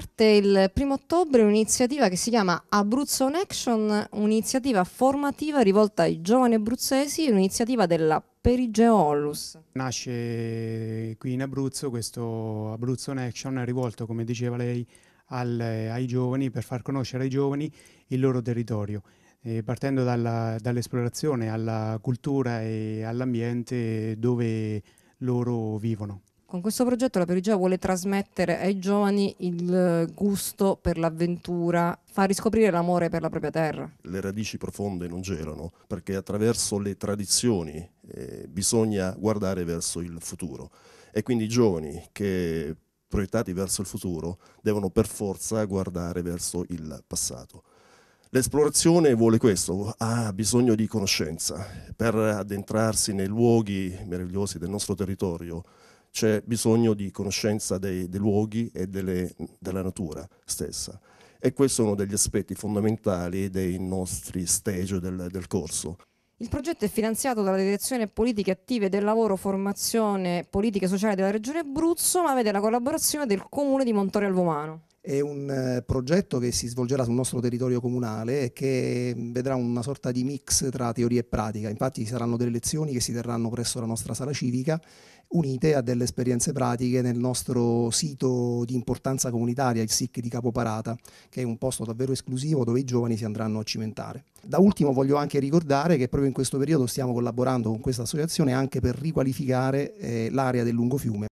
parte il primo ottobre un'iniziativa che si chiama Abruzzo on Action, un'iniziativa formativa rivolta ai giovani abruzzesi, un'iniziativa della Perigeo Ollus. Nasce qui in Abruzzo questo Abruzzo on Action rivolto, come diceva lei, al, ai giovani per far conoscere ai giovani il loro territorio. Eh, partendo dall'esplorazione alla cultura e all'ambiente dove loro vivono. Con questo progetto la Perugia vuole trasmettere ai giovani il gusto per l'avventura, far riscoprire l'amore per la propria terra. Le radici profonde non gelano, perché attraverso le tradizioni eh, bisogna guardare verso il futuro. E quindi i giovani che proiettati verso il futuro devono per forza guardare verso il passato. L'esplorazione vuole questo, ha bisogno di conoscenza per addentrarsi nei luoghi meravigliosi del nostro territorio, c'è bisogno di conoscenza dei, dei luoghi e delle, della natura stessa. E questo è uno degli aspetti fondamentali dei nostri stage del, del corso. Il progetto è finanziato dalla Direzione Politiche Attive del Lavoro, Formazione Politiche Sociali della Regione Abruzzo, ma vede la collaborazione del Comune di Montorio al è un eh, progetto che si svolgerà sul nostro territorio comunale e che mm, vedrà una sorta di mix tra teoria e pratica. Infatti ci saranno delle lezioni che si terranno presso la nostra sala civica unite a delle esperienze pratiche nel nostro sito di importanza comunitaria, il SIC di Capoparata, che è un posto davvero esclusivo dove i giovani si andranno a cimentare. Da ultimo voglio anche ricordare che proprio in questo periodo stiamo collaborando con questa associazione anche per riqualificare eh, l'area del lungo fiume.